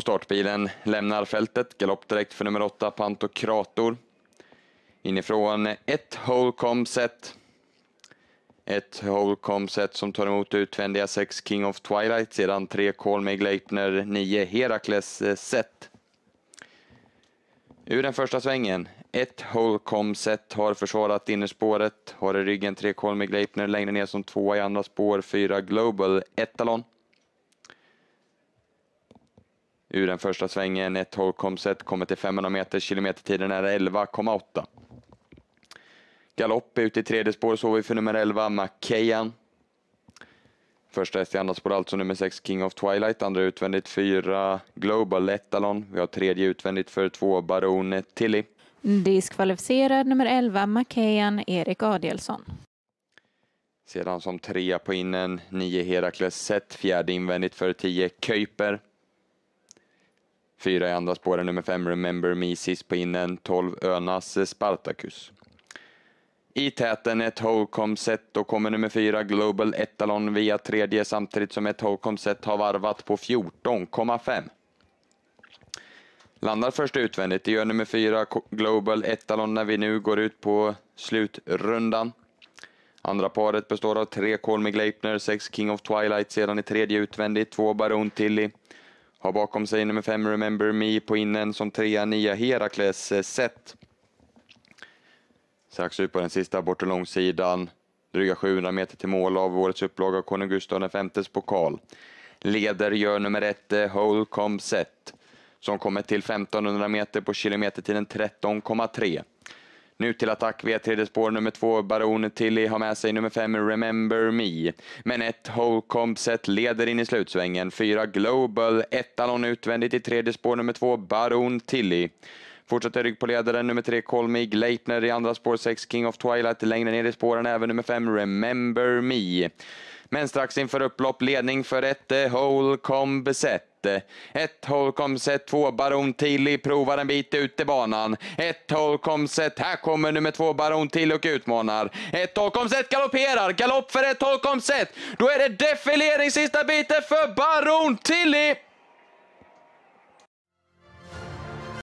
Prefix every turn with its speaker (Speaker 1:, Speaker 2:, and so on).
Speaker 1: startbilen lämnar fältet. Galopp direkt för nummer 8, Pantokrator. Inifrån ett hole Set. Ett hole Set som tar emot utvändiga 6 King of Twilight, sedan 3 Colmig Leipner, 9 Herakles eh, set. Ur den första svängen, ett Holcom set har försvarat innerspåret, har i ryggen tre Colmig Leipner längre ner som tvåa i andra spår, fyra Global Etalon ur den första svängen. Ett hågkomset kommer till 500 meter, kilometertiden är 11,8. Galopp ut i tredje spår såg vi för nummer 11, Macahan. Första häst i andra spår alltså nummer 6 King of Twilight, andra utvändigt 4 Global Letalon. Vi har tredje utvändigt för 2 Baron Tilly. Diskvalificerad nummer 11 Macahan Erik Adielsson. Sedan som trea på innen 9 Herakles Set, fjärde invändigt för 10 Kuiper. Fyra i andra spåret, nummer fem Remember Me sist på innen, tolv Önas Spartacus. I täten ett set, då kommer nummer fyra Global Etalon via tredje samtidigt som ett set har varvat på 14,5. Landar först utvändigt, det gör nummer fyra Global Etalon när vi nu går ut på slutrundan. Andra paret består av tre Call Me Gleipner, sex King of Twilight sedan i tredje utvändigt, två Baron Tilly, har bakom sig nummer 5 Remember Me på innen som trea Nia Herakles set. Eh, Strax ut på den sista bort bortre långsidan. Dryga 700 meter till mål av årets upplaga av konung Gustav Vs pokal. Leder gör nummer ett eh, Holcomb Set som kommer till 1500 meter på kilometertiden 13,3. Nu till attack via tredje spår nummer två, Baron Tilly har med sig nummer fem, Remember Me. Men ett Holcomb set leder in i slutsvängen, fyra Global, ettan utvändigt i tredje spår nummer två, Baron Tilly. Fortsätter rygg på ledaren, nummer tre Call Me i andra spår, sex King of Twilight, längre ner i spåren även nummer fem Remember Me. Men strax inför upplopp, ledning för ett eh, Holcomb set. Ett håll kom två Baron Tilly provar en bit ut i banan. Ett håll här kommer nummer två Baron Tilly och utmanar. Ett håll galopperar, galopp för ett håll Då är det defilering sista biten för Baron Tilly!